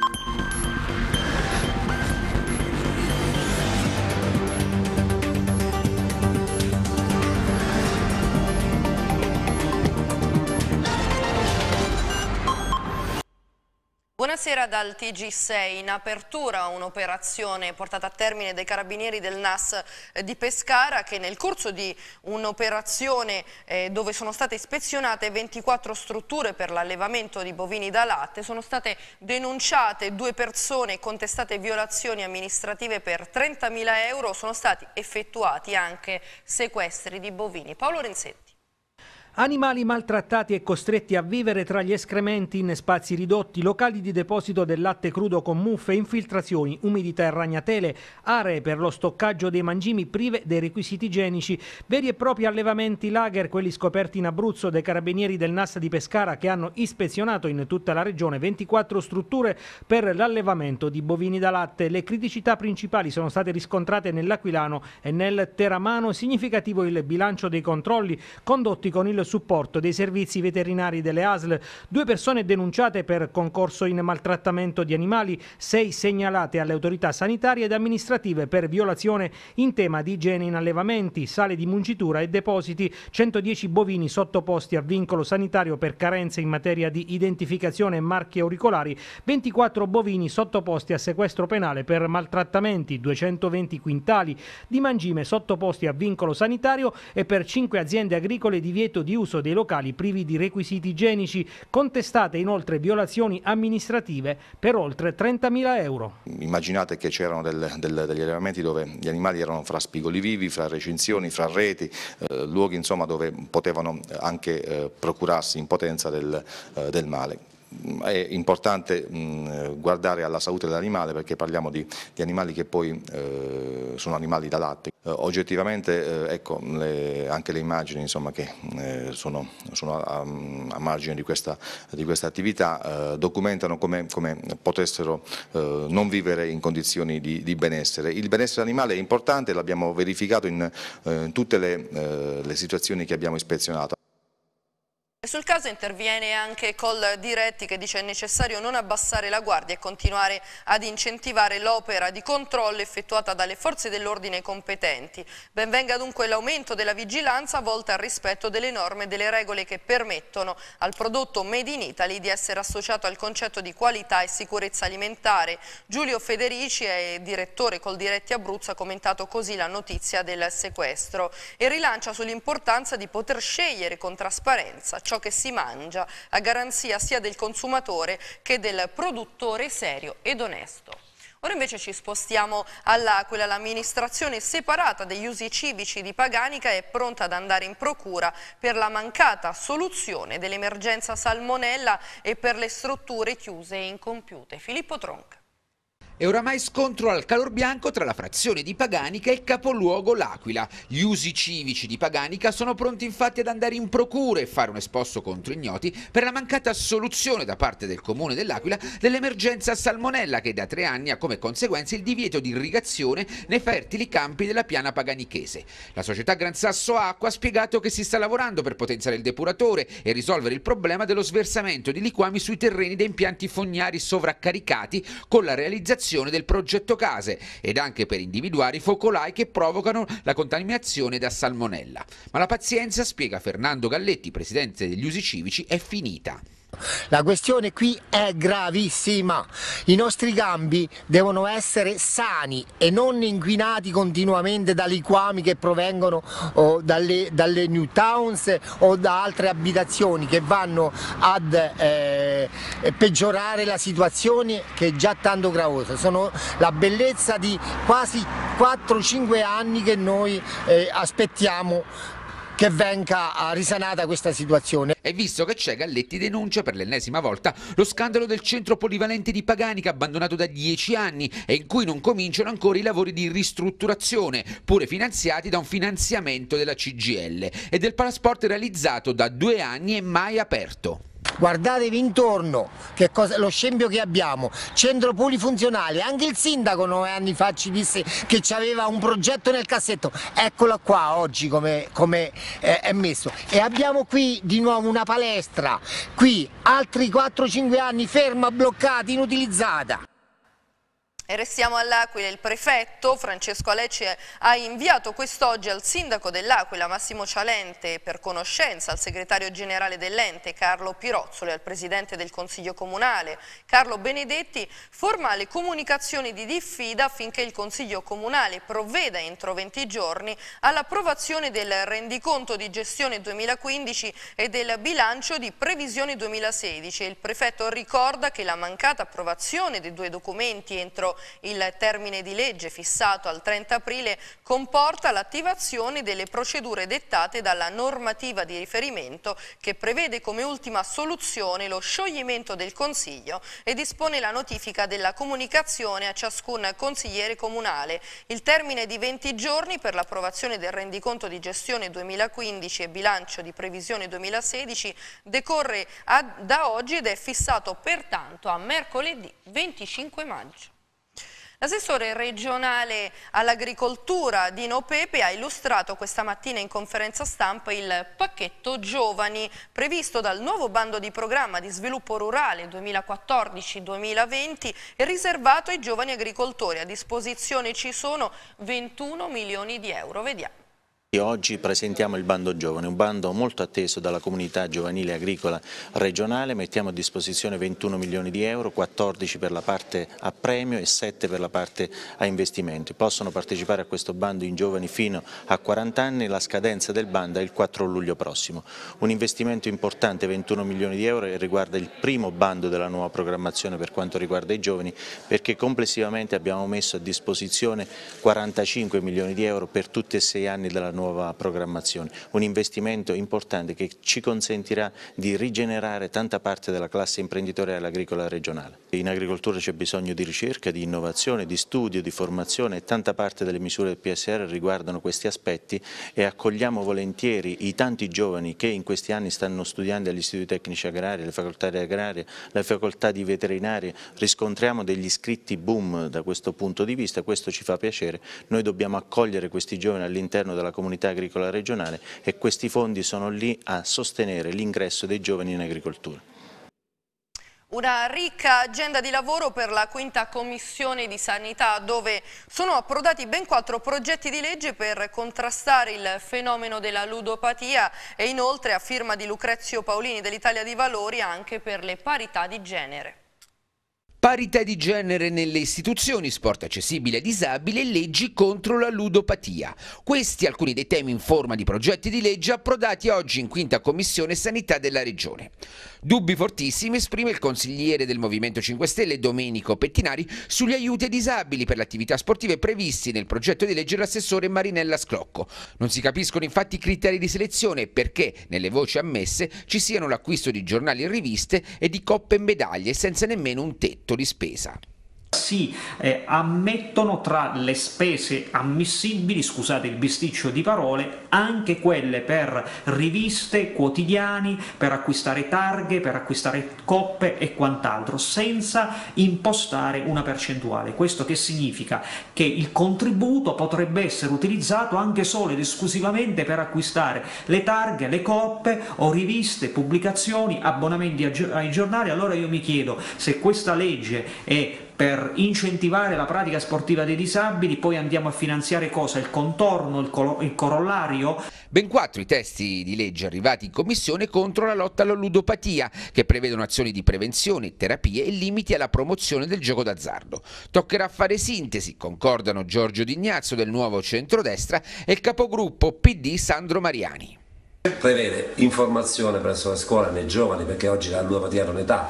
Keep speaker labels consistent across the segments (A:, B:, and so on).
A: Thank you. Buonasera dal TG6. In apertura un'operazione portata a termine dai carabinieri del NAS eh, di Pescara che nel corso di un'operazione eh, dove sono state ispezionate 24 strutture per l'allevamento di bovini da latte sono state denunciate due persone contestate violazioni amministrative per 30.000 euro. Sono stati effettuati anche sequestri di bovini. Paolo Renzetti.
B: Animali maltrattati e costretti a vivere tra gli escrementi in spazi ridotti, locali di deposito del latte crudo con muffe, infiltrazioni, umidità e ragnatele, aree per lo stoccaggio dei mangimi prive dei requisiti igienici, veri e propri allevamenti lager, quelli scoperti in Abruzzo dai carabinieri del NAS di Pescara che hanno ispezionato in tutta la regione 24 strutture per l'allevamento di bovini da latte. Le criticità principali sono state riscontrate nell'Aquilano e nel Teramano, significativo il bilancio dei controlli condotti con il supporto dei servizi veterinari delle ASL, due persone denunciate per concorso in maltrattamento di animali, sei segnalate alle autorità sanitarie ed amministrative per violazione in tema di igiene in allevamenti, sale di mungitura e depositi, 110 bovini sottoposti a vincolo sanitario per carenze in materia di identificazione e marchi auricolari, 24 bovini sottoposti a sequestro penale per maltrattamenti, 220 quintali di mangime sottoposti a vincolo sanitario e per 5 aziende agricole divieto di riuso dei locali privi di requisiti igienici, contestate inoltre violazioni amministrative per oltre 30.000 euro.
C: Immaginate che c'erano degli allevamenti dove gli animali erano fra spigoli vivi, fra recinzioni, fra reti, eh, luoghi insomma, dove potevano anche eh, procurarsi in potenza del, eh, del male è importante guardare alla salute dell'animale perché parliamo di, di animali che poi eh, sono animali da latte. Eh, oggettivamente eh, ecco, le, anche le immagini insomma, che sono, sono a, a, margine di questa, di questa attività documentano come, come potessero non vivere in condizioni di, di, benessere. Il benessere animale è importante, l'abbiamo verificato in, in tutte le, le situazioni che abbiamo ispezionato
A: sul caso interviene anche Col Diretti che dice è necessario non abbassare la guardia e continuare ad incentivare l'opera di controllo effettuata dalle forze dell'ordine competenti. Benvenga dunque l'aumento della vigilanza volta al rispetto delle norme e delle regole che permettono al prodotto Made in Italy di essere associato al concetto di qualità e sicurezza alimentare. Giulio Federici, è direttore Col Diretti Abruzzo, ha commentato così la notizia del sequestro e rilancia sull'importanza di poter scegliere con trasparenza ciò che si mangia a garanzia sia del consumatore che del produttore serio ed onesto. Ora invece ci spostiamo all'Aquila, l'amministrazione separata degli usi civici di Paganica è pronta ad andare in procura per la mancata soluzione dell'emergenza salmonella e per le strutture chiuse e incompiute. Filippo Tronca.
D: È oramai scontro al calor bianco tra la frazione di Paganica e il capoluogo L'Aquila. Gli usi civici di Paganica sono pronti infatti ad andare in procura e fare un esposto contro ignoti per la mancata soluzione da parte del comune dell'Aquila dell'emergenza salmonella che da tre anni ha come conseguenza il divieto di irrigazione nei fertili campi della piana paganichese. La società Gran Sasso Acqua ha spiegato che si sta lavorando per potenziare il depuratore e risolvere il problema dello sversamento di liquami sui terreni dei impianti fognari sovraccaricati con la realizzazione realizzazione del progetto case ed anche per individuare i focolai che provocano la contaminazione da salmonella. Ma la pazienza, spiega Fernando Galletti, presidente degli Usi Civici, è finita. La questione qui è gravissima.
C: I nostri gambi devono essere sani e non inquinati continuamente da liquami che provengono dalle, dalle, new towns o da altre abitazioni che vanno ad eh, peggiorare la situazione che è già tanto gravosa. Sono la bellezza di quasi 4-5
D: anni che noi eh, aspettiamo che venga risanata questa situazione. E visto che c'è, Galletti denuncia per l'ennesima volta lo scandalo del centro polivalente di Paganica abbandonato da dieci anni e in cui non cominciano ancora i lavori di ristrutturazione, pure finanziati da un finanziamento della CGL e del palasport realizzato da due anni e mai aperto
C: guardatevi intorno, cosa, lo scempio che abbiamo, centro polifunzionale, anche il sindaco nove anni fa ci disse che aveva un progetto nel cassetto, eccolo qua oggi come, come eh, è messo e abbiamo qui di nuovo una palestra, qui altri 4-5 anni ferma, bloccata,
D: inutilizzata.
A: E restiamo all'Aquila, il prefetto Francesco Alecci ha inviato quest'oggi al sindaco dell'Aquila Massimo Cialente per conoscenza, al segretario generale dell'ente Carlo e al presidente del Consiglio Comunale Carlo Benedetti formale comunicazione di diffida affinché il Consiglio Comunale provveda entro 20 giorni all'approvazione del rendiconto di gestione 2015 e del bilancio di previsione 2016. Il prefetto ricorda che la mancata approvazione dei due documenti entro il termine di legge fissato al 30 aprile comporta l'attivazione delle procedure dettate dalla normativa di riferimento che prevede come ultima soluzione lo scioglimento del Consiglio e dispone la notifica della comunicazione a ciascun consigliere comunale. Il termine di 20 giorni per l'approvazione del rendiconto di gestione 2015 e bilancio di previsione 2016 decorre a, da oggi ed è fissato pertanto a mercoledì 25 maggio. L'assessore regionale all'agricoltura Dino Pepe ha illustrato questa mattina in conferenza stampa il pacchetto giovani previsto dal nuovo bando di programma di sviluppo rurale 2014-2020 e riservato ai giovani agricoltori. A disposizione ci sono 21 milioni di euro. Vediamo.
E: Oggi presentiamo il bando giovane, un bando molto atteso dalla comunità giovanile agricola regionale, mettiamo a disposizione 21 milioni di euro, 14 per la parte a premio e 7 per la parte a investimenti. Possono partecipare a questo bando in giovani fino a 40 anni, la scadenza del bando è il 4 luglio prossimo. Un investimento importante, 21 milioni di euro, riguarda il primo bando della nuova programmazione per quanto riguarda i giovani, perché complessivamente abbiamo messo a disposizione 45 milioni di euro per tutti e sei anni della nuova nuova programmazione. Un investimento importante che ci consentirà di rigenerare tanta parte della classe imprenditoriale agricola regionale. In agricoltura c'è bisogno di ricerca, di innovazione, di studio, di formazione e tanta parte delle misure del PSR riguardano questi aspetti e accogliamo volentieri i tanti giovani che in questi anni stanno studiando agli istituti tecnici agrari, alle facoltà di agraria, alle facoltà di veterinaria, riscontriamo degli iscritti boom da questo punto di vista, questo ci fa piacere, noi dobbiamo accogliere questi giovani all'interno della comunità comunità agricola regionale e questi fondi sono lì a sostenere l'ingresso dei giovani in agricoltura.
A: Una ricca agenda di lavoro per la quinta commissione di sanità dove sono approdati ben quattro progetti di legge per contrastare il fenomeno della ludopatia e inoltre a firma di Lucrezio Paolini dell'Italia di Valori anche per le parità di genere.
D: Parità di genere nelle istituzioni, sport accessibile ai disabili e leggi contro la ludopatia. Questi alcuni dei temi in forma di progetti di legge approdati oggi in quinta commissione sanità della regione. Dubbi fortissimi esprime il consigliere del Movimento 5 Stelle Domenico Pettinari sugli aiuti ai disabili per le attività sportive previsti nel progetto di legge dell'assessore Marinella Sclocco. Non si capiscono infatti i criteri di selezione perché nelle voci ammesse ci siano l'acquisto di giornali e riviste e di coppe e medaglie senza nemmeno un tetto di
B: spesa si eh, ammettono tra le spese ammissibili, scusate il bisticcio di parole, anche quelle per riviste, quotidiani, per acquistare targhe, per acquistare coppe e quant'altro, senza impostare una percentuale. Questo che significa? Che il contributo potrebbe essere utilizzato anche solo ed esclusivamente per acquistare le targhe, le coppe o riviste, pubblicazioni, abbonamenti ai giornali. Allora io mi chiedo se questa legge è per incentivare la pratica sportiva dei disabili, poi andiamo a finanziare cosa? Il
D: contorno, il, il corollario? Ben quattro i testi di legge arrivati in commissione contro la lotta alla ludopatia, che prevedono azioni di prevenzione, terapie e limiti alla promozione del gioco d'azzardo. Toccherà fare sintesi, concordano Giorgio D'Ignazio del nuovo centrodestra e il capogruppo PD Sandro Mariani. Prevede informazione presso la scuola nei giovani, perché oggi la ludopatia non è età,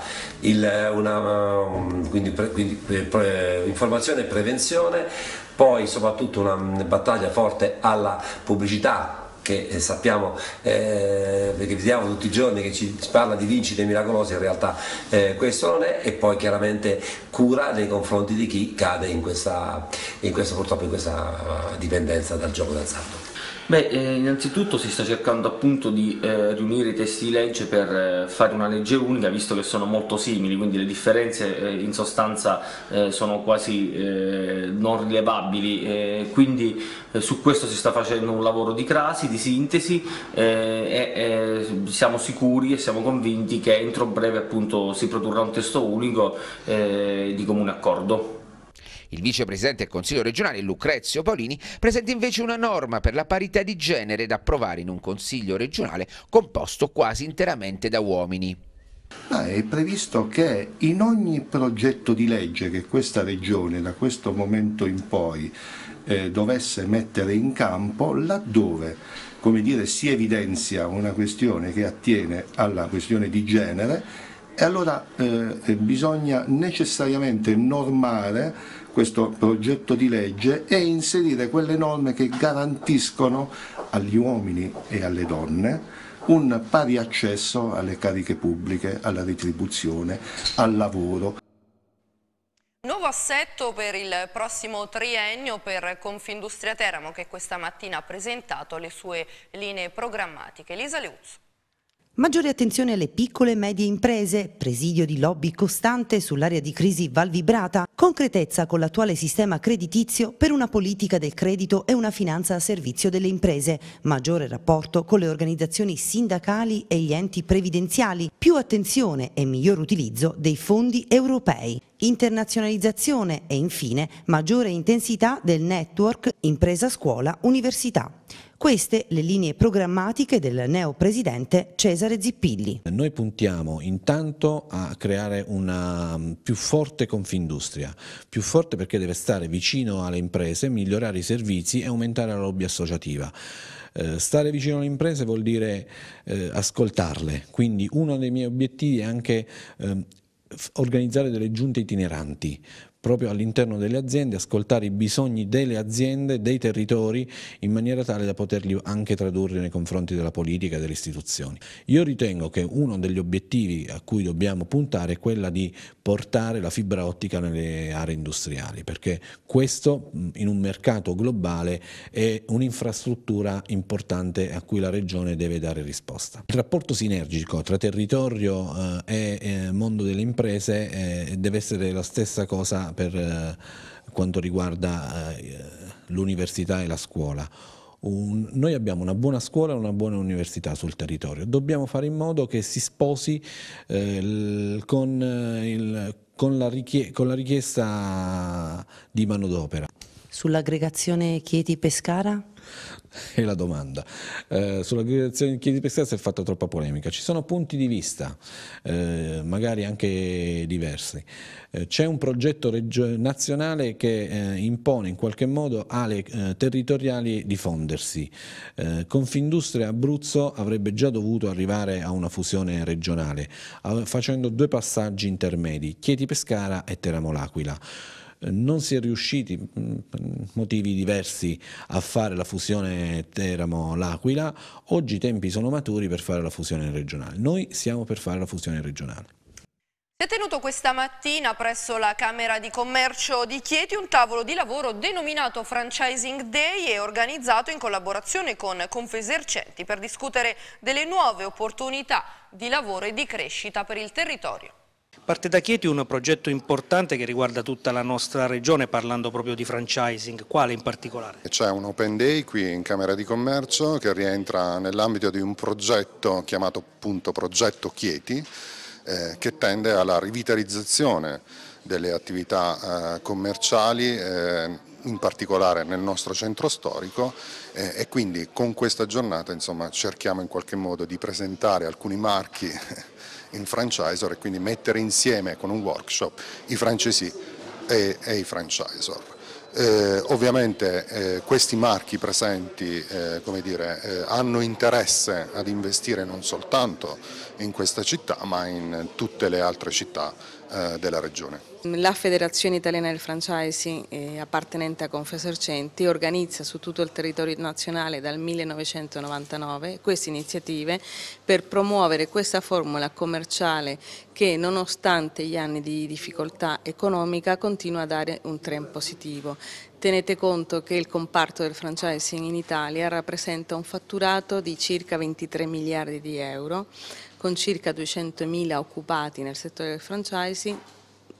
D: um, quindi, pre, quindi pre, informazione e prevenzione, poi soprattutto una battaglia forte alla pubblicità che eh, sappiamo, eh, perché vediamo tutti i giorni che ci parla di vincite miracolose, in realtà eh, questo non è, e poi chiaramente cura nei confronti di chi cade in questa, in questa purtroppo in questa dipendenza dal gioco d'azzardo.
B: Beh, eh, innanzitutto si sta cercando appunto di eh, riunire i testi di legge per eh, fare una legge unica, visto che sono molto simili, quindi le differenze eh, in sostanza eh, sono quasi eh, non rilevabili, quindi su questo si sta facendo un lavoro di crasi, di sintesi e siamo sicuri e siamo convinti che entro breve appunto si produrrà un testo unico di
D: comune accordo. Il vicepresidente del Consiglio regionale Lucrezio Paolini presenta invece una norma per la parità di genere da approvare in un Consiglio regionale composto quasi
E: interamente da uomini. Ah, è previsto che in ogni progetto di legge che questa Regione da questo momento in poi eh, dovesse mettere in campo, laddove come dire, si evidenzia una questione che attiene alla questione di genere, e allora eh, bisogna necessariamente normare questo progetto di legge è inserire quelle norme che garantiscono agli uomini e alle donne un pari accesso alle cariche pubbliche, alla retribuzione, al lavoro.
A: Nuovo assetto per il prossimo triennio per Confindustria Teramo che questa mattina ha presentato le sue linee programmatiche. Elisa Leuzzo. Maggiore
F: attenzione alle piccole e medie imprese, presidio di lobby costante sull'area di crisi valvibrata, concretezza con l'attuale sistema creditizio per una politica del credito e una finanza a servizio delle imprese, maggiore rapporto con le organizzazioni sindacali e gli enti previdenziali, più attenzione e miglior utilizzo dei fondi europei internazionalizzazione e infine maggiore intensità del network impresa scuola università. Queste le linee programmatiche del neo presidente Cesare
G: Zippilli. Noi puntiamo intanto a creare una mm, più forte Confindustria, più forte perché deve stare vicino alle imprese, migliorare i servizi e aumentare la lobby associativa. Eh, stare vicino alle imprese vuol dire eh, ascoltarle, quindi uno dei miei obiettivi è anche eh, organizzare delle giunte itineranti proprio all'interno delle aziende, ascoltare i bisogni delle aziende, dei territori, in maniera tale da poterli anche tradurre nei confronti della politica e delle istituzioni. Io ritengo che uno degli obiettivi a cui dobbiamo puntare è quella di portare la fibra ottica nelle aree industriali, perché questo in un mercato globale è un'infrastruttura importante a cui la Regione deve dare risposta. Il rapporto sinergico tra territorio eh, e eh, mondo delle imprese eh, deve essere la stessa cosa per eh, quanto riguarda eh, l'università e la scuola. Un, noi abbiamo una buona scuola e una buona università sul territorio, dobbiamo fare in modo che si sposi eh, il, con, eh, il, con, la con, la richiesta di manodopera.
F: Sull'aggregazione Chieti-Pescara
G: è la domanda. Eh, sulla gridazione di Chiedi Pescara si è fatta troppa polemica, ci sono punti di vista, eh, magari anche diversi. Eh, c'è un progetto nazionale che eh, impone in qualche modo alle eh, territoriali di fondersi. Eh, Confindustria Abruzzo avrebbe già dovuto arrivare a una fusione regionale, facendo due passaggi intermedi, Chieti Pescara e Teramo L'Aquila non si è riusciti per mm, motivi diversi a fare la fusione Teramo-L'Aquila, oggi i tempi sono maturi per fare la fusione regionale. Noi siamo per fare la fusione regionale.
A: Si è tenuto questa mattina presso la Camera di Commercio di Chieti un tavolo di lavoro denominato Franchising Day e organizzato in collaborazione con Confesercenti per discutere delle nuove opportunità di lavoro e di crescita per il territorio.
B: Parte da Chieti un progetto importante che riguarda tutta la nostra regione, parlando proprio di franchising, quale in particolare?
E: C'è un Open Day qui in Camera di Commercio che rientra nell'ambito di un progetto chiamato appunto Progetto Chieti, eh, che tende alla rivitalizzazione delle attività eh, commerciali eh, in particolare nel nostro centro storico eh, e quindi con questa giornata insomma, cerchiamo in qualche modo di presentare alcuni marchi in franchisor e quindi mettere insieme con un workshop i francesi e, e i franchisor. Eh, ovviamente eh, questi marchi presenti eh, dire, eh, hanno interesse ad investire non soltanto in questa città ma in tutte le altre città eh, della regione.
B: La Federazione Italiana del Franchising, eh, appartenente a Confesercenti, organizza su tutto il territorio nazionale dal 1999 queste iniziative per promuovere questa formula commerciale che nonostante gli anni di difficoltà economica continua a dare un trend positivo. Tenete conto che il comparto del franchising in Italia rappresenta un fatturato di circa 23 miliardi di euro, con circa 200 mila occupati nel settore del franchising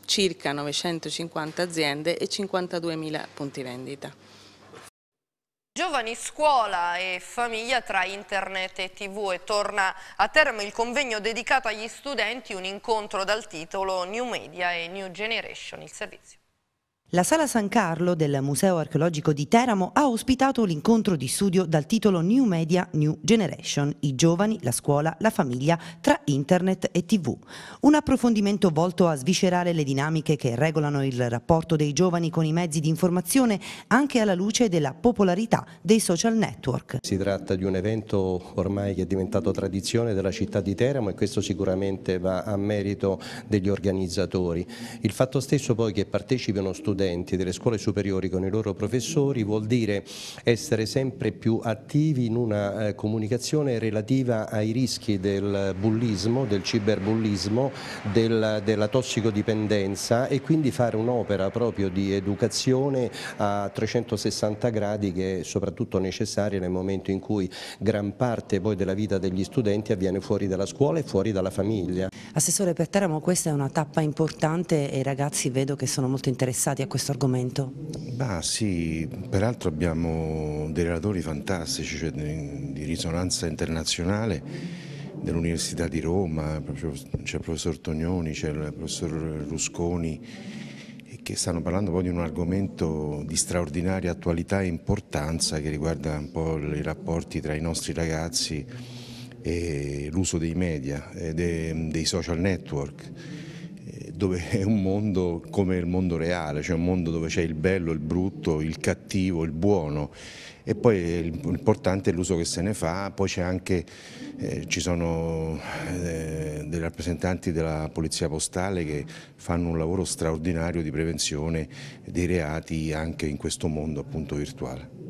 B: circa 950 aziende e 52.000 punti vendita.
A: Giovani, scuola e famiglia tra internet e tv e torna a termine il convegno dedicato agli studenti, un incontro dal titolo New Media e New Generation, il servizio.
F: La Sala San Carlo del Museo Archeologico di Teramo ha ospitato l'incontro di studio dal titolo New Media, New Generation, i giovani, la scuola, la famiglia, tra internet e tv. Un approfondimento volto a sviscerare le dinamiche che regolano il rapporto dei giovani con i mezzi di informazione anche alla luce della popolarità dei social network.
E: Si tratta di un evento ormai che è diventato tradizione della città di Teramo e questo sicuramente va a merito degli organizzatori. Il fatto stesso poi che partecipino studenti studenti delle scuole superiori con i loro professori vuol dire essere sempre più attivi in una eh, comunicazione relativa ai rischi del bullismo, del ciberbullismo, del, della tossicodipendenza e quindi fare un'opera proprio di educazione a 360 gradi che è soprattutto necessaria nel momento in cui gran parte poi della vita degli studenti avviene fuori dalla scuola e fuori dalla famiglia.
F: Assessore per Teramo questa è una tappa importante e i ragazzi vedo che sono molto interessati a questo argomento?
E: Bah, sì, peraltro abbiamo dei relatori fantastici cioè di, di risonanza internazionale dell'Università di Roma, c'è il professor Tognoni, c'è il professor Rusconi, che stanno parlando poi di un argomento di straordinaria attualità e importanza che riguarda un po' i rapporti tra i nostri ragazzi e l'uso dei media eh, e dei social network dove è un mondo come il mondo reale, cioè un mondo dove c'è il bello, il brutto, il cattivo, il buono e poi l'importante è l'uso che se ne fa, poi c'è anche, eh, ci sono eh, dei rappresentanti della Polizia Postale che fanno un lavoro straordinario di prevenzione dei reati anche in questo mondo appunto virtuale.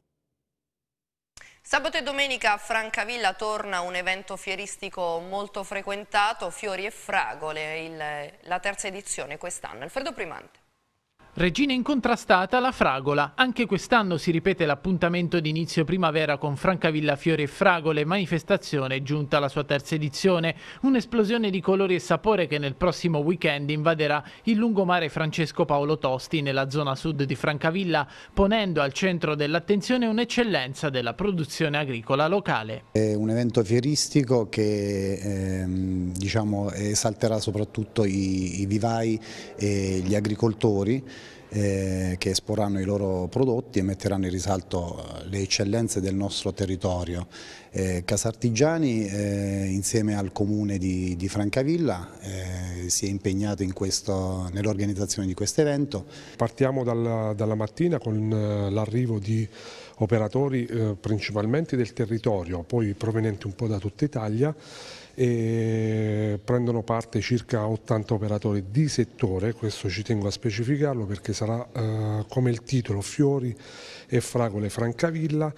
A: Sabato e domenica a Francavilla torna un evento fieristico molto frequentato, Fiori e Fragole, il, la terza edizione quest'anno. Alfredo Primante.
H: Regina incontrastata la fragola. Anche quest'anno si ripete l'appuntamento di inizio primavera con Francavilla Fiori e Fragole, manifestazione giunta alla sua terza edizione. Un'esplosione di colori e sapore che nel prossimo weekend invaderà il lungomare Francesco Paolo Tosti nella zona sud di Francavilla, ponendo al centro dell'attenzione un'eccellenza della produzione agricola locale.
C: È un evento fieristico che ehm, diciamo, esalterà soprattutto i, i vivai e gli agricoltori. Eh, che esporranno i loro prodotti e metteranno in risalto eh, le eccellenze del nostro territorio. Eh, Casartigiani insieme al comune
G: di, Francavilla si è impegnato nell'organizzazione di questo evento. Partiamo dalla mattina con l'arrivo di operatori principalmente del territorio, poi provenienti un po' da tutta Italia e prendono parte circa 80 operatori di settore, questo ci tengo a specificarlo perché sarà eh, come il titolo Fiori e Fragole Francavilla,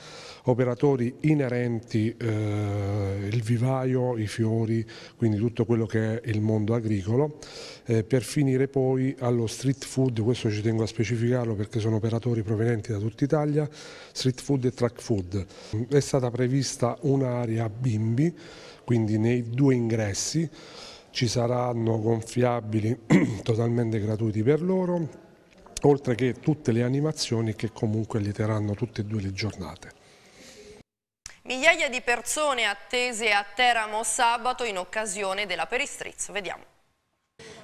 G: operatori inerenti eh, il vivaio, i fiori, quindi tutto quello che è il mondo agricolo, eh, per finire poi allo street food, questo ci tengo a specificarlo perché sono operatori provenienti da tutta Italia, street food e track food. È stata prevista un'area bimbi quindi nei due ingressi ci saranno gonfiabili totalmente gratuiti per loro, oltre che tutte le animazioni che comunque li terranno tutte e due le giornate.
A: Migliaia di persone attese a Teramo sabato in occasione della Peristrizzo. Vediamo.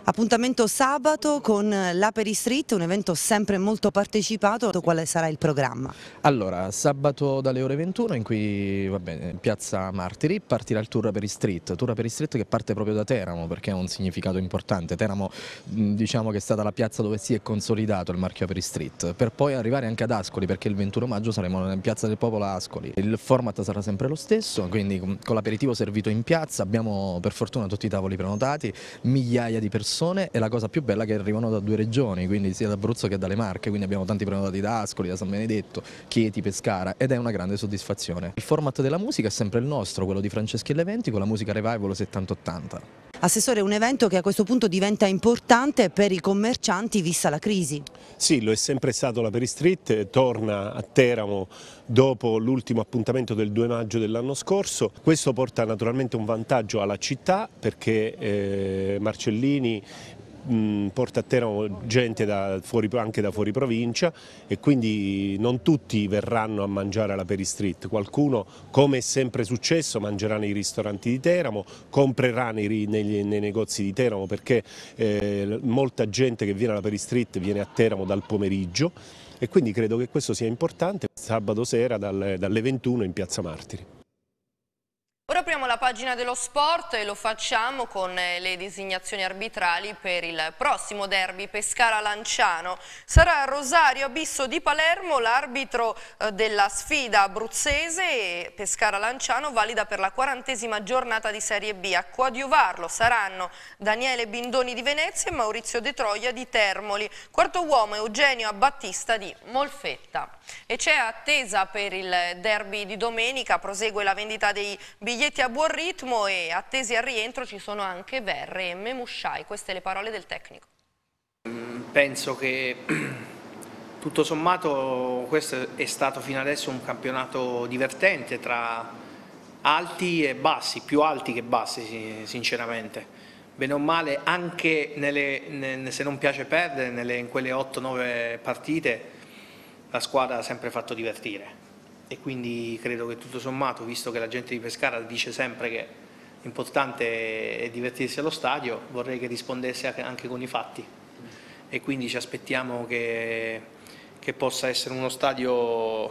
F: Appuntamento sabato con l'Aperi Street, un evento sempre molto partecipato, quale sarà il programma? Allora, sabato dalle
C: ore 21 in cui, va bene, piazza Martiri partirà il Tour Aperi Street, Tour Aperi Street che parte proprio da Teramo perché ha un significato importante, Teramo diciamo che è stata la piazza dove si è consolidato il marchio Aperi Street, per poi arrivare anche ad Ascoli perché il 21 maggio saremo in piazza del popolo a Ascoli, il format sarà sempre lo stesso, quindi con l'aperitivo servito in piazza abbiamo per fortuna tutti i tavoli prenotati, migliaia di persone persone e la cosa più bella è che arrivano da due regioni, quindi sia da Abruzzo che dalle Marche, quindi abbiamo tanti prenotati da Ascoli, da San Benedetto, Chieti, Pescara ed è una grande soddisfazione. Il format della musica è sempre il nostro, quello di e Leventi con la musica revival 70-80.
F: Assessore, un evento che a questo punto diventa importante per i commercianti vista la crisi.
E: Sì, lo è sempre stato la Peristreet, torna a Teramo dopo l'ultimo appuntamento del 2 maggio dell'anno scorso. Questo porta naturalmente un vantaggio alla città perché eh, Marcellini porta a terra gente da fuori, anche da fuori provincia e quindi non tutti verranno a mangiare alla Peristreet, qualcuno come è sempre successo mangerà nei ristoranti di Teramo, comprerà nei, nei, nei negozi di Teramo perché eh, molta gente che viene alla Peristreet viene a Teramo dal pomeriggio e quindi credo che questo sia importante sabato sera dalle, dalle 21 in Piazza Martiri.
A: Apriamo la pagina dello sport e lo facciamo con eh, le designazioni arbitrali per il prossimo derby Pescara-Lanciano. Sarà Rosario Abisso di Palermo l'arbitro eh, della sfida abruzzese e Pescara-Lanciano valida per la quarantesima giornata di Serie B. A coadiuvarlo saranno Daniele Bindoni di Venezia e Maurizio De Troia di Termoli. Quarto uomo Eugenio Abbattista di Molfetta. E c'è attesa per il derby di domenica, prosegue la vendita dei biglietti partite a buon ritmo e attesi al rientro ci sono anche Verre e Memushai, queste le parole del tecnico.
I: Mm, penso che tutto sommato questo è stato fino adesso un campionato divertente tra alti e bassi, più alti che bassi sinceramente. Bene o male anche nelle, se non piace perdere, nelle, in quelle 8-9 partite la squadra ha sempre fatto divertire e quindi credo che tutto sommato, visto che la gente di Pescara dice sempre che l'importante è divertirsi allo stadio, vorrei che rispondesse anche con i fatti e quindi ci aspettiamo che, che possa essere uno stadio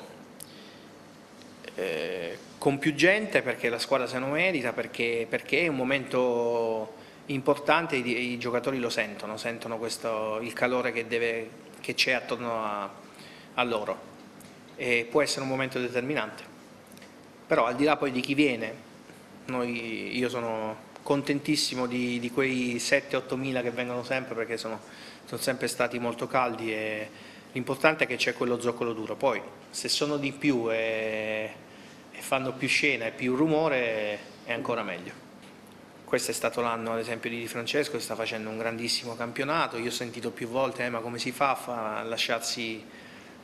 I: eh, con più gente perché la squadra se lo merita, perché, perché è un momento importante e i, i, giocatori lo sentono, sentono questo, il calore che, c'è attorno a, a loro e può essere un momento determinante. Però al di là poi di chi viene, noi, io sono contentissimo di, di quei 7-8 mila che vengono sempre perché sono, sono sempre stati molto caldi e l'importante è che c'è quello zoccolo duro. Poi se sono di più e, e fanno più scena e più rumore è ancora meglio questo è stato l'anno ad esempio di Di Francesco che sta facendo un grandissimo campionato, io ho sentito più volte eh, ma come si fa a lasciarsi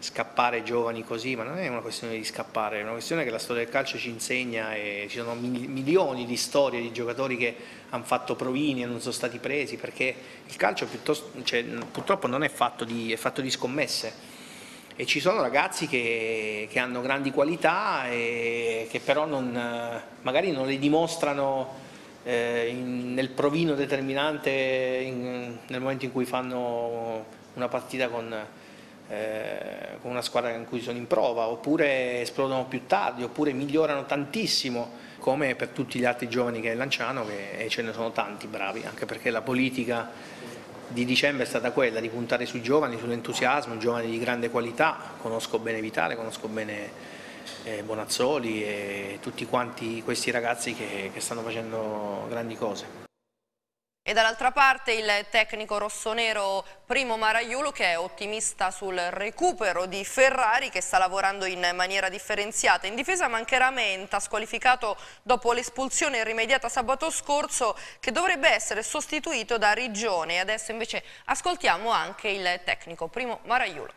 I: scappare giovani così, ma non è una questione di scappare, è una questione che la storia del calcio ci insegna e ci sono milioni di storie di giocatori che hanno fatto provini e non sono stati presi, perché il calcio cioè, purtroppo non è fatto, di, è fatto di scommesse e ci sono ragazzi che, che hanno grandi qualità e che però non, magari non le dimostrano eh, in, nel provino determinante in, nel momento in cui fanno una partita con eh, con una squadra in cui sono in prova, oppure esplodono più tardi, oppure migliorano tantissimo, come per tutti gli altri giovani che lanciano, che, e ce ne sono tanti bravi, anche perché la politica di dicembre è stata quella di puntare sui giovani, sull'entusiasmo, giovani di grande qualità, conosco bene Vitale, conosco bene eh, Bonazzoli e tutti quanti questi ragazzi che, che stanno facendo grandi cose.
A: E dall'altra parte il tecnico rossonero Primo Maraiulo che è ottimista sul recupero di Ferrari che sta lavorando in maniera differenziata. In difesa mancherà Menta, squalificato dopo l'espulsione rimediata sabato scorso che dovrebbe essere sostituito da Rigione. E adesso invece ascoltiamo anche il tecnico Primo Maraiulo.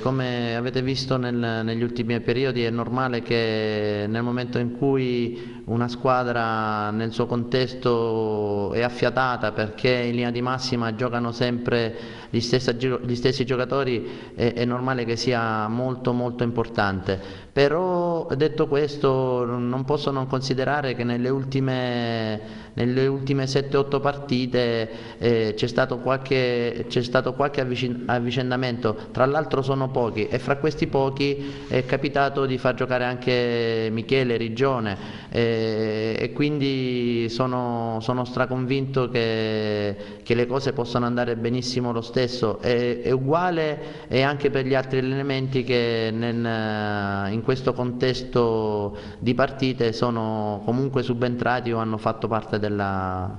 H: Come avete visto nel, negli ultimi periodi è normale che nel momento in cui una squadra nel suo contesto è affiatata perché in linea di massima giocano sempre gli stessi, gli stessi giocatori è, è, normale che sia molto molto importante. Però detto questo non posso non considerare che nelle ultime, nelle ultime 7-8 partite eh, c'è stato, stato qualche, avvicendamento. Tra l'altro sono sono pochi e fra questi pochi è capitato di far giocare anche Michele Rigione e, eh, e quindi sono, sono straconvinto che, che, le cose possano andare benissimo lo stesso. È, è uguale e anche per gli altri elementi che nel, in questo contesto di partite sono comunque subentrati o hanno fatto parte della,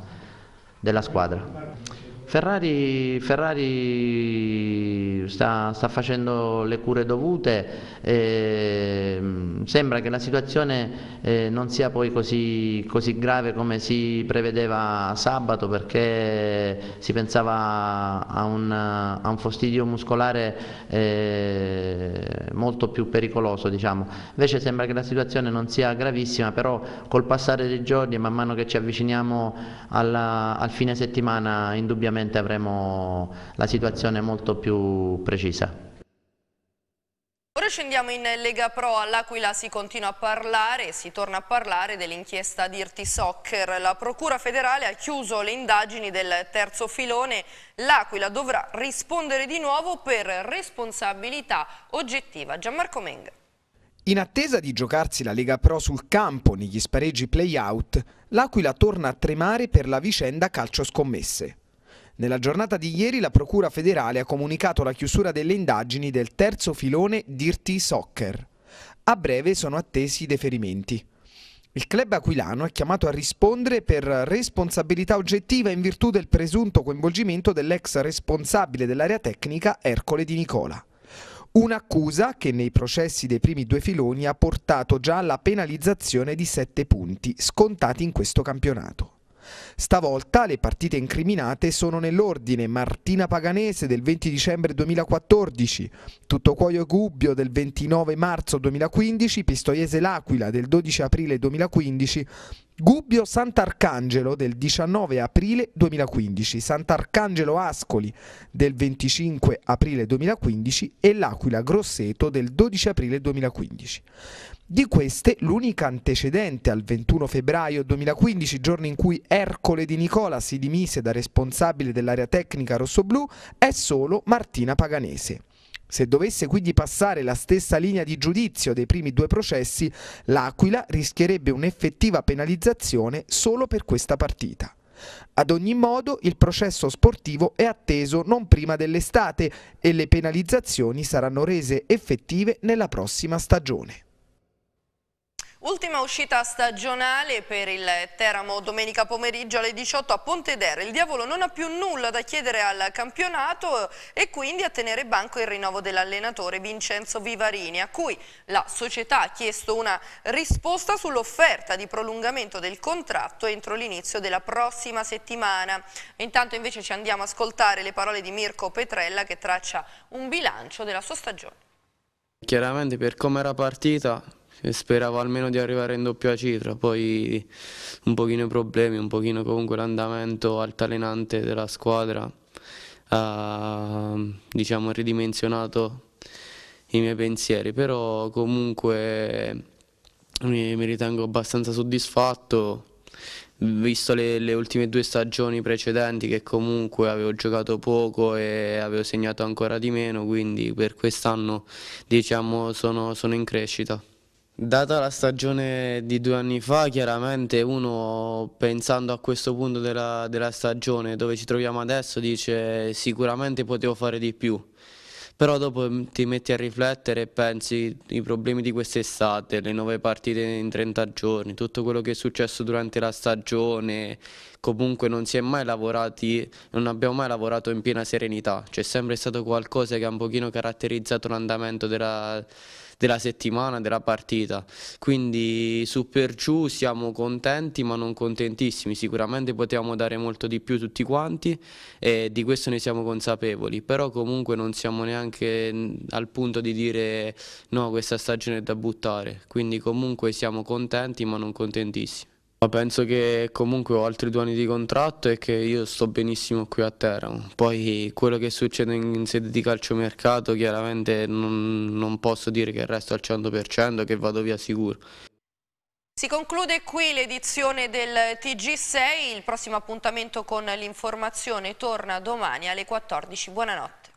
H: della squadra. Ferrari, Ferrari sta, sta, facendo le cure dovute, eh, sembra che la situazione eh, non sia poi così, così, grave come si prevedeva sabato perché si pensava a un, a un fastidio muscolare eh, molto più pericoloso. Diciamo. Invece sembra che la situazione non sia gravissima, però col passare dei giorni e man mano che ci avviciniamo alla, al fine settimana indubbiamente sicuramente avremo la situazione molto più precisa.
A: Ora scendiamo in Lega Pro, all'Aquila si continua a parlare si torna a parlare dell'inchiesta Dirty Soccer. La Procura federale ha chiuso le indagini del terzo filone, l'Aquila dovrà rispondere di nuovo per responsabilità oggettiva. Gianmarco Meng.
C: In attesa di giocarsi la Lega Pro sul campo negli spareggi play-out, l'Aquila torna a tremare per la vicenda calcio scommesse. Nella giornata di ieri la Procura federale ha comunicato la chiusura delle indagini del terzo filone Dirty Soccer. A breve sono attesi i deferimenti. Il club aquilano è chiamato a rispondere per responsabilità oggettiva in virtù del presunto coinvolgimento dell'ex responsabile dell'area tecnica Ercole Di Nicola. Un'accusa che nei processi dei primi due filoni ha portato già alla penalizzazione di sette punti scontati in questo campionato. Stavolta le partite incriminate sono nell'ordine Martina Paganese del 20 dicembre 2014, Tutto Cuoio Gubbio del 29 marzo 2015, Pistoiese L'Aquila del 12 aprile 2015, Gubbio Sant'Arcangelo del 19 aprile 2015, Sant'Arcangelo Ascoli del 25 aprile 2015 e l'Aquila Grosseto del 12 aprile 2015. Di queste l'unica antecedente al 21 febbraio 2015, giorno in cui Ercole di Nicola si dimise da responsabile dell'area tecnica rossoblù, è solo Martina Paganese. Se dovesse quindi passare la stessa linea di giudizio dei primi due processi, l'Aquila rischierebbe un'effettiva penalizzazione solo per questa partita. Ad ogni modo, il processo sportivo è atteso non prima dell'estate e le penalizzazioni saranno rese effettive nella prossima stagione.
A: Ultima uscita stagionale per il Teramo domenica pomeriggio alle 18 a Pontedera. Il Diavolo non ha più nulla da chiedere al campionato e quindi a tenere banco il rinnovo dell'allenatore Vincenzo Vivarini a cui la società ha chiesto una risposta sull'offerta di prolungamento del contratto entro l'inizio della prossima settimana. Intanto invece ci andiamo a ascoltare le parole di Mirko Petrella che traccia un bilancio della sua stagione.
J: Chiaramente per come era partita speravo almeno di arrivare in doppia cifra, poi un pochino i problemi, un pochino comunque l'andamento altalenante della squadra ha diciamo, ridimensionato i miei pensieri, però comunque mi, mi ritengo abbastanza soddisfatto visto le, le, ultime due stagioni precedenti che comunque avevo giocato poco e avevo segnato ancora di meno, quindi per quest'anno diciamo sono, sono in crescita. Data la stagione di due anni fa, chiaramente uno pensando a questo punto della, della, stagione dove ci troviamo adesso dice sicuramente potevo fare di più, però dopo mm, ti metti a riflettere e pensi i problemi di quest'estate, le nuove partite in 30 giorni, tutto quello che è successo durante la stagione, comunque non si è mai lavorati, non abbiamo mai lavorato in piena serenità, c'è sempre stato qualcosa che ha un pochino caratterizzato l'andamento della stagione della settimana, della partita. Quindi su per giù siamo contenti ma non contentissimi, sicuramente potevamo dare molto di più tutti quanti e di questo ne siamo consapevoli, però comunque non siamo neanche mm, al punto di dire no questa stagione è da buttare, quindi comunque siamo contenti ma non contentissimi. Penso che comunque ho altri due anni di contratto e che io sto benissimo qui a Teramo. Poi quello che succede in sede di calciomercato chiaramente non, non posso dire che resto al 100%, che vado via sicuro.
A: Si conclude qui l'edizione del TG6, il prossimo appuntamento con l'informazione torna domani alle 14. Buonanotte.